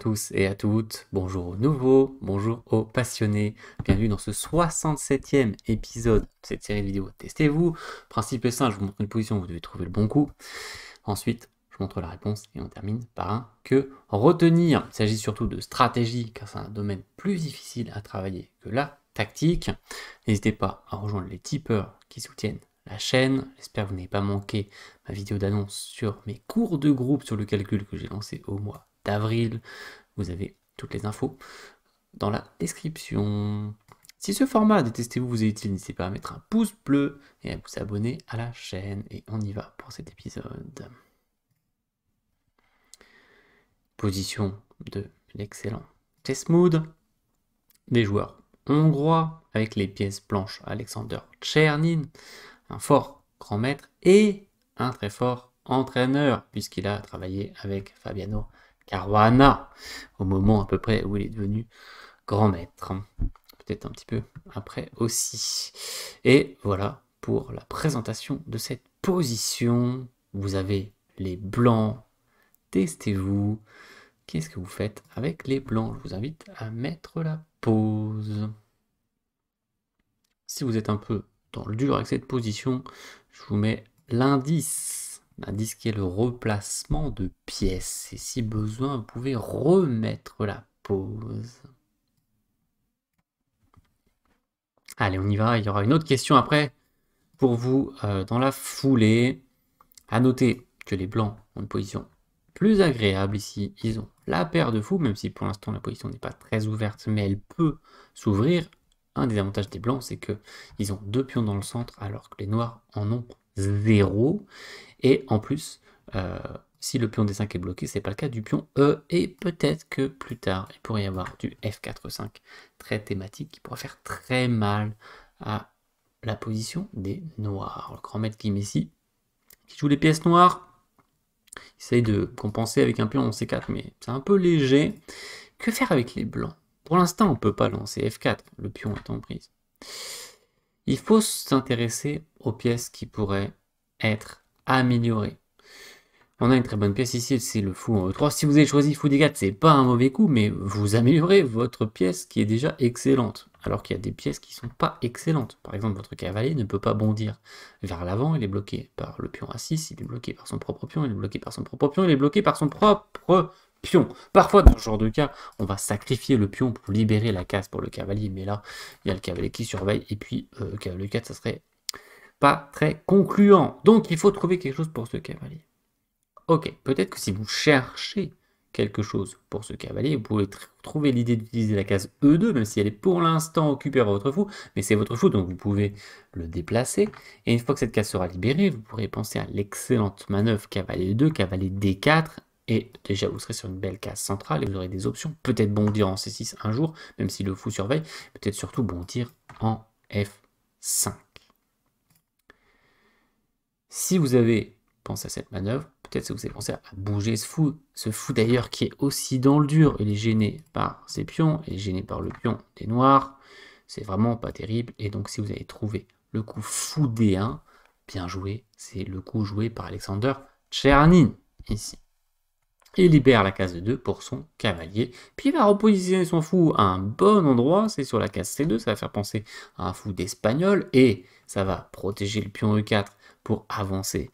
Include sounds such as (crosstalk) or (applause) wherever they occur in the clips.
tous et à toutes, bonjour aux nouveaux, bonjour aux passionnés, bienvenue dans ce 67e épisode de cette série de vidéos Testez-vous. Principe est simple, je vous montre une position vous devez trouver le bon coup. Ensuite, je montre la réponse et on termine par un que retenir. Il s'agit surtout de stratégie car c'est un domaine plus difficile à travailler que la tactique. N'hésitez pas à rejoindre les tipeurs qui soutiennent la chaîne. J'espère que vous n'avez pas manqué ma vidéo d'annonce sur mes cours de groupe sur le calcul que j'ai lancé au mois d'avril. Vous avez toutes les infos dans la description. Si ce format détestez vous vous est utile, n'hésitez pas à mettre un pouce bleu et à vous abonner à la chaîne. Et on y va pour cet épisode. Position de l'excellent Chessmood. Des joueurs hongrois avec les pièces blanches Alexander Tchernin, un fort grand maître et un très fort entraîneur puisqu'il a travaillé avec Fabiano au moment à peu près où il est devenu grand maître. Hein. Peut-être un petit peu après aussi. Et voilà pour la présentation de cette position. Vous avez les blancs. Testez-vous. Qu'est-ce que vous faites avec les blancs Je vous invite à mettre la pause. Si vous êtes un peu dans le dur avec cette position, je vous mets l'indice disque est le replacement de pièces. Et si besoin, vous pouvez remettre la pause. Allez, on y va. Il y aura une autre question après pour vous euh, dans la foulée. À noter que les blancs ont une position plus agréable ici. Ils ont la paire de fous, même si pour l'instant la position n'est pas très ouverte, mais elle peut s'ouvrir. Un des avantages des blancs, c'est que ils ont deux pions dans le centre, alors que les noirs en ont 0. Et en plus, euh, si le pion D5 est bloqué, c'est pas le cas du pion E. Et peut-être que plus tard, il pourrait y avoir du F4-5 très thématique qui pourrait faire très mal à la position des noirs. Le grand maître qui ici, qui joue les pièces noires, essaye de compenser avec un pion en C4, mais c'est un peu léger. Que faire avec les blancs Pour l'instant, on peut pas lancer F4, le pion est en prise il faut s'intéresser aux pièces qui pourraient être améliorées. On a une très bonne pièce ici, c'est le fou en E3. Si vous avez choisi fou D4, c'est pas un mauvais coup, mais vous améliorez votre pièce qui est déjà excellente. Alors qu'il y a des pièces qui sont pas excellentes. Par exemple, votre cavalier ne peut pas bondir vers l'avant, il est bloqué par le pion A6, il est bloqué par son propre pion, il est bloqué par son propre pion, il est bloqué par son propre pion. Parfois, dans ce genre de cas, on va sacrifier le pion pour libérer la case pour le cavalier, mais là, il y a le cavalier qui surveille, et puis euh, le cavalier 4, ça serait pas très concluant. Donc, il faut trouver quelque chose pour ce cavalier. Ok, peut-être que si vous cherchez quelque chose pour ce cavalier, vous pouvez trouver l'idée d'utiliser la case E2, même si elle est pour l'instant occupée par votre fou, mais c'est votre fou, donc vous pouvez le déplacer. Et une fois que cette case sera libérée, vous pourrez penser à l'excellente manœuvre cavalier 2, cavalier D4, et déjà, vous serez sur une belle case centrale et vous aurez des options. Peut-être bondir en C6 un jour, même si le fou surveille. Peut-être surtout bondir en F5. Si vous avez pensé à cette manœuvre, peut-être que vous avez pensé à bouger ce fou. Ce fou d'ailleurs qui est aussi dans le dur. Il est gêné par ses pions, il est gêné par le pion des noirs. C'est vraiment pas terrible. Et donc si vous avez trouvé le coup fou D1, bien joué, c'est le coup joué par Alexander Tchernin ici. Il libère la case 2 pour son cavalier. Puis il va repositionner son fou à un bon endroit. C'est sur la case C2. Ça va faire penser à un fou d'espagnol. Et ça va protéger le pion E4 pour avancer.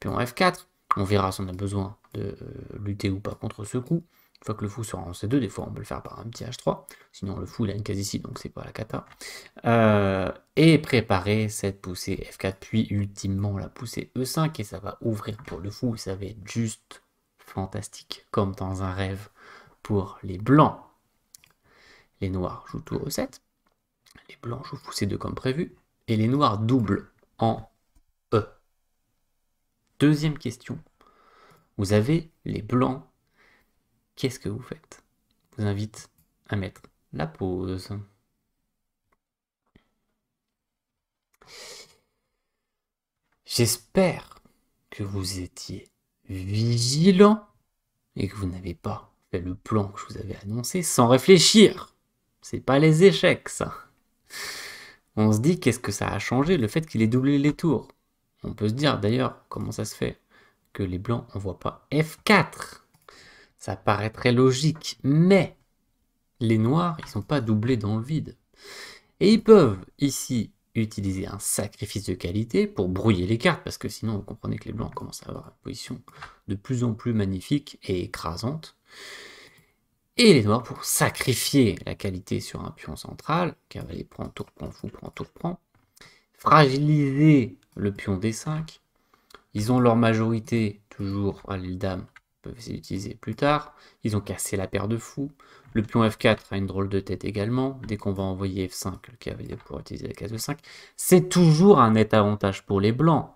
Pion F4. On verra si on a besoin de euh, lutter ou pas contre ce coup. Une fois que le fou sera en C2, des fois on peut le faire par un petit H3, sinon le fou il a une case ici, donc c'est pas la cata. Euh, et préparer cette poussée F4, puis ultimement la poussée E5, et ça va ouvrir pour le fou, ça va être juste fantastique comme dans un rêve pour les blancs. Les noirs jouent tout recette. 7, les blancs jouent fou deux comme prévu, et les noirs doublent en E. Deuxième question. Vous avez les blancs. Qu'est-ce que vous faites Je vous invite à mettre la pause. J'espère que vous étiez vigilant et que vous n'avez pas fait le plan que je vous avais annoncé sans réfléchir. C'est pas les échecs, ça. On se dit qu'est-ce que ça a changé le fait qu'il ait doublé les tours. On peut se dire d'ailleurs comment ça se fait que les blancs voit pas F4. Ça paraît très logique, mais les noirs, ils sont pas doublés dans le vide. Et ils peuvent ici utiliser un sacrifice de qualité pour brouiller les cartes, parce que sinon vous comprenez que les blancs commencent à avoir une position de plus en plus magnifique et écrasante. Et les noirs pour sacrifier la qualité sur un pion central, cavalier prend, tour prend, fou prend, tour prend, fragiliser le pion D5. Ils ont leur majorité toujours à l'île dame peuvent utiliser plus tard. Ils ont cassé la paire de fous. Le pion F4 a une drôle de tête également. Dès qu'on va envoyer F5, le cavalier pour utiliser la case de 5. C'est toujours un net avantage pour les blancs.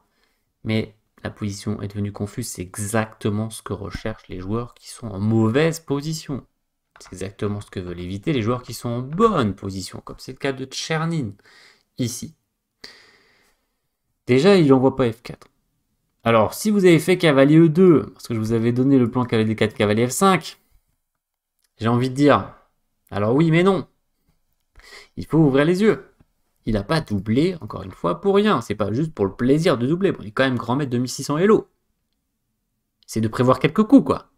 Mais la position est devenue confuse. C'est exactement ce que recherchent les joueurs qui sont en mauvaise position. C'est exactement ce que veulent éviter les joueurs qui sont en bonne position, comme c'est le cas de Tchernin, ici. Déjà, il n'envoie pas F4. Alors, si vous avez fait cavalier E2, parce que je vous avais donné le plan cavalier D4, cavalier F5, j'ai envie de dire, alors oui, mais non. Il faut ouvrir les yeux. Il n'a pas doublé, encore une fois, pour rien. C'est pas juste pour le plaisir de doubler. Bon, il est quand même grand maître de 1600 C'est de prévoir quelques coups, quoi.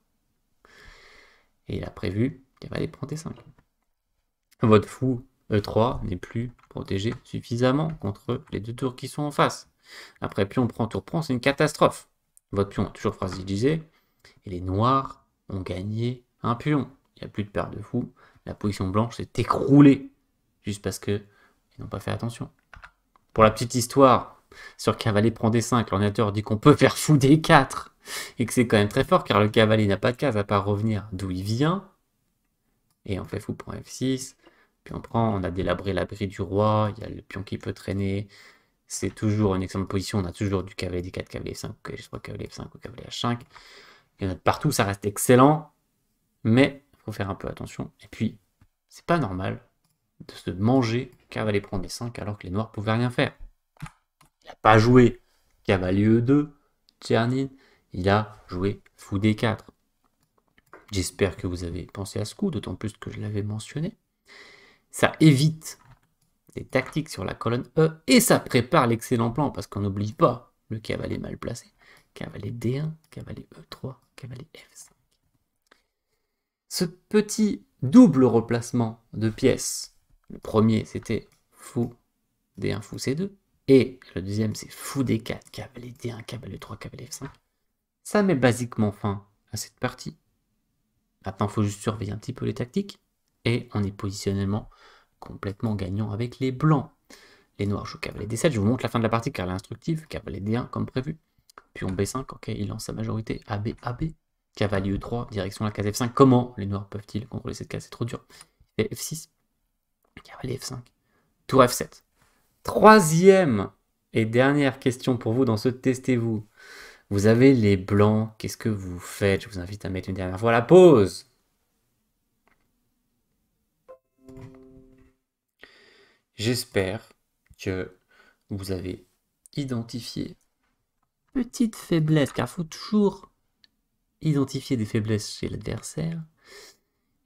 Et il a prévu cavalier prend T5. Votre fou E3 n'est plus protégé suffisamment contre les deux tours qui sont en face. Après, pion prend, tour prend, c'est une catastrophe. Votre pion a toujours fragilisé. Et les noirs ont gagné un pion. Il n'y a plus de paire de fous. La position blanche s'est écroulée. Juste parce que n'ont pas fait attention. Pour la petite histoire, sur cavalier prend d 5, l'ordinateur dit qu'on peut faire fou d 4. Et que c'est quand même très fort car le cavalier n'a pas de case à part revenir d'où il vient. Et on fait fou pour F6. Puis on prend, on a délabré l'abri du roi, il y a le pion qui peut traîner, c'est toujours une excellente position. On a toujours du cavalier D4, cavalier 5 je crois cavalier F5 ou cavalier H5. Il y en a partout, ça reste excellent. Mais il faut faire un peu attention. Et puis, c'est pas normal de se manger cavalier prendre des 5 alors que les noirs pouvaient rien faire. Il n'a pas joué cavalier E2, Tchernin. Il a joué fou D4. J'espère que vous avez pensé à ce coup, d'autant plus que je l'avais mentionné. Ça évite des tactiques sur la colonne E et ça prépare l'excellent plan parce qu'on n'oublie pas le cavalier mal placé. Cavalier D1, cavalier E3, cavalier F5. Ce petit double replacement de pièces, le premier c'était fou D1, fou C2 et le deuxième c'est fou D4, cavalier D1, cavalier 3, cavalier F5, ça met basiquement fin à cette partie. Maintenant, il faut juste surveiller un petit peu les tactiques et on est positionnellement complètement gagnant avec les blancs. Les noirs jouent cavalier d7, je vous montre la fin de la partie car elle est instructive, cavalier d1 comme prévu. Puis on b5, ok, il lance sa majorité, AB, AB, cavalier e3, direction la case f5. Comment les noirs peuvent-ils contrôler cette case C'est trop dur. Et f6, cavalier f5, tour f7. Troisième et dernière question pour vous dans ce testez-vous. Vous avez les blancs, qu'est-ce que vous faites Je vous invite à mettre une dernière fois la pause. J'espère que vous avez identifié petite faiblesse, car il faut toujours identifier des faiblesses chez l'adversaire.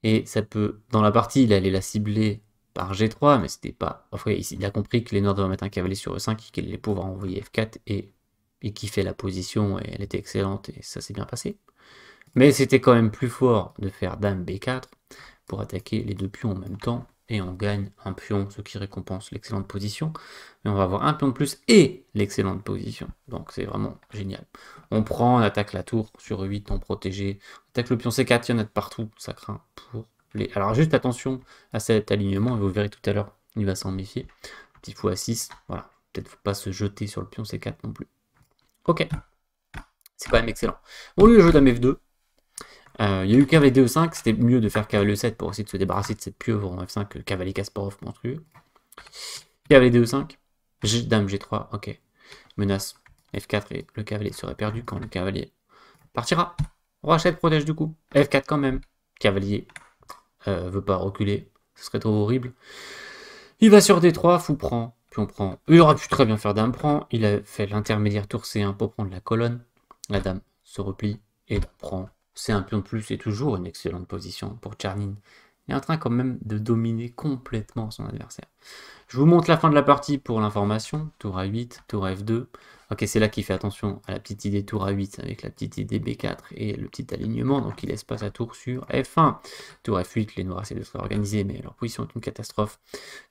Et ça peut, dans la partie, il allait la cibler par G3, mais c'était pas. Enfin, il a compris que les Noirs doivent mettre un cavalier sur E5, qu'il allait pouvoir envoyer F4 et, et qui fait la position, et elle était excellente, et ça s'est bien passé. Mais c'était quand même plus fort de faire Dame B4 pour attaquer les deux pions en même temps et on gagne un pion, ce qui récompense l'excellente position. Mais on va avoir un pion de plus et l'excellente position. Donc c'est vraiment génial. On prend, on attaque la tour sur 8 en protégé. On attaque le pion C4, il y en a de partout, ça craint pour les... Alors juste attention à cet alignement, et vous verrez tout à l'heure, il va s'en méfier. Petit fou à 6, voilà. Peut-être faut pas se jeter sur le pion C4 non plus. Ok. C'est quand même excellent. Bon, lui le jeu dame F2, euh, il y a eu cavalier 5 c'était mieux de faire cavalier 7 pour essayer de se débarrasser de cette pieuvre en F5, que cavalier Kasparov monstrueux. Cavalier D5, dame G3, ok. Menace F4 et le cavalier serait perdu quand le cavalier partira. Roi protège du coup. F4 quand même. Cavalier euh, veut pas reculer, ce serait trop horrible. Il va sur D3, fou prend, puis on prend. Il aurait pu très bien faire dame prend, il a fait l'intermédiaire tour C1 pour prendre la colonne. La dame se replie et prend c'est un pion de plus et toujours une excellente position pour Charnin. Il est en train quand même de dominer complètement son adversaire. Je vous montre la fin de la partie pour l'information. Tour A8, tour F2. Ok, c'est là qu'il fait attention à la petite idée tour A8 avec la petite idée B4 et le petit alignement. Donc il laisse pas sa tour sur F1. Tour F8, les noirs essaient de se réorganiser, mais leur position est une catastrophe.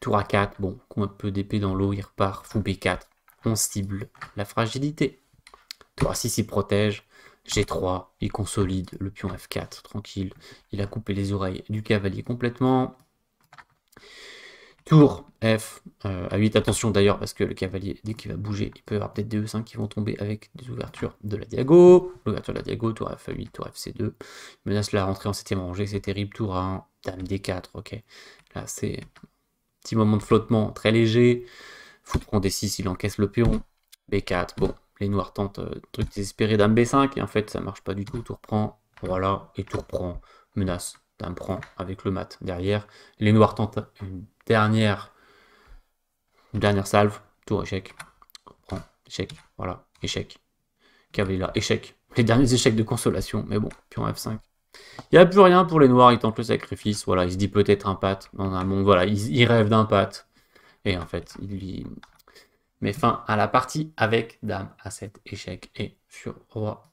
Tour A4, bon, coup un peu d'épée dans l'eau, il repart. Fou B4, on cible la fragilité. Tour A6, il protège. G3, il consolide le pion F4, tranquille. Il a coupé les oreilles du cavalier complètement. Tour F euh, à 8, attention d'ailleurs, parce que le cavalier, dès qu'il va bouger, il peut y avoir peut-être des E5 qui vont tomber avec des ouvertures de la Diago. L'ouverture de la Diago, tour F 8, tour Fc2. Il menace la rentrée en 7 rangée, c'est terrible. Tour 1, dame D4, ok. Là, c'est petit moment de flottement très léger. Fou prend D6, il encaisse le pion. B4, bon, les noirs tentent un euh, truc désespéré dame B5 et en fait ça marche pas du tout, tour prend voilà, et tout prend, menace, dame prend avec le mat derrière, les noirs tentent une dernière, une dernière salve, tour échec, prend échec, voilà, échec, cavalier là, échec, les derniers échecs de consolation, mais bon, pion F5. Il n'y a plus rien pour les noirs, ils tentent le sacrifice, voilà, il se dit peut-être un pat, dans un voilà, ils rêvent d'un pat, et en fait, il, mais fin à la partie avec dame à 7 échec et sur roi.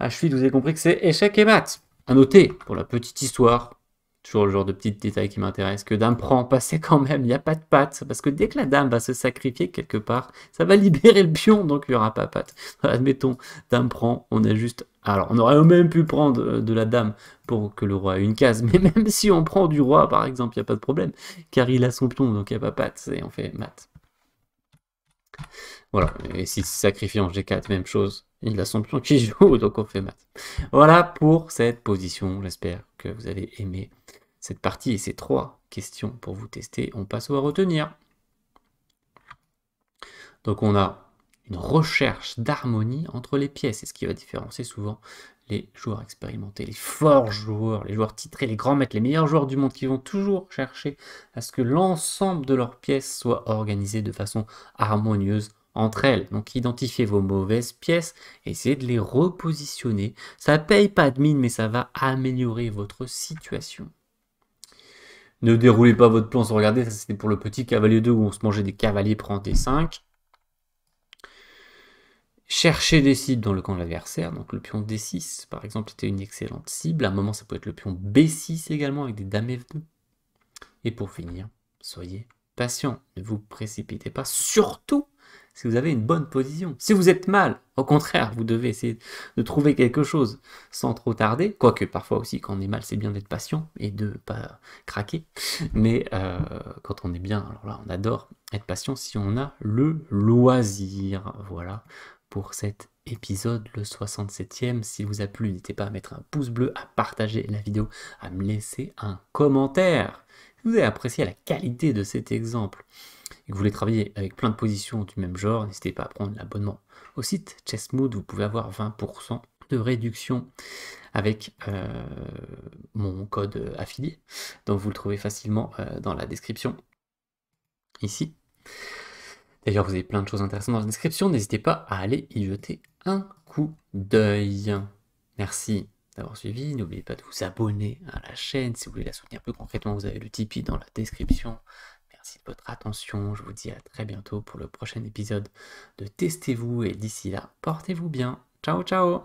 H8, ah, vous avez compris que c'est échec et mat. À noter, pour la petite histoire, toujours le genre de petits détails qui m'intéresse, que dame prend, passez quand même, il n'y a pas de patte, parce que dès que la dame va se sacrifier quelque part, ça va libérer le pion, donc il n'y aura pas patte. (laughs) Admettons, dame prend, on a juste... Alors, on aurait même pu prendre euh, de la dame pour que le roi ait une case, (laughs) mais même si on prend du roi, par exemple, il n'y a pas de problème, car il a son pion, donc il n'y a pas patte, et on fait mat. Voilà. Et si sacrifiant en G4, même chose. Il a son pion qui joue, (laughs) donc on fait maths, Voilà pour cette position. J'espère que vous avez aimé cette partie et ces trois questions pour vous tester. On passe au à retenir. Donc on a une recherche d'harmonie entre les pièces. C'est ce qui va différencier souvent les joueurs expérimentés, les forts joueurs, les joueurs titrés, les grands maîtres, les meilleurs joueurs du monde qui vont toujours chercher à ce que l'ensemble de leurs pièces soit organisé de façon harmonieuse entre elles. Donc identifiez vos mauvaises pièces, essayez de les repositionner. Ça paye pas de mine, mais ça va améliorer votre situation. Ne déroulez pas votre plan sans regarder, ça c'était pour le petit cavalier 2 où on se mangeait des cavaliers prend des 5. Cherchez des cibles dans le camp de l'adversaire. Donc le pion D6, par exemple, était une excellente cible. À un moment, ça peut être le pion B6 également, avec des dames F2. Et pour finir, soyez patient. Ne vous précipitez pas, surtout si vous avez une bonne position. Si vous êtes mal, au contraire, vous devez essayer de trouver quelque chose sans trop tarder. Quoique parfois aussi, quand on est mal, c'est bien d'être patient et de ne pas craquer. Mais euh, quand on est bien, alors là, on adore être patient si on a le loisir. Voilà pour cet épisode, le 67e. S'il vous a plu, n'hésitez pas à mettre un pouce bleu, à partager la vidéo, à me laisser un commentaire. vous avez apprécié la qualité de cet exemple et vous voulez travailler avec plein de positions du même genre, n'hésitez pas à prendre l'abonnement au site Chessmood. Vous pouvez avoir 20% de réduction avec euh, mon code affilié. dont vous le trouvez facilement euh, dans la description ici. D'ailleurs, vous avez plein de choses intéressantes dans la description. N'hésitez pas à aller y jeter un coup d'œil. Merci d'avoir suivi. N'oubliez pas de vous abonner à la chaîne. Si vous voulez la soutenir plus concrètement, vous avez le Tipeee dans la description. Merci de votre attention. Je vous dis à très bientôt pour le prochain épisode de Testez-vous. Et d'ici là, portez-vous bien. Ciao, ciao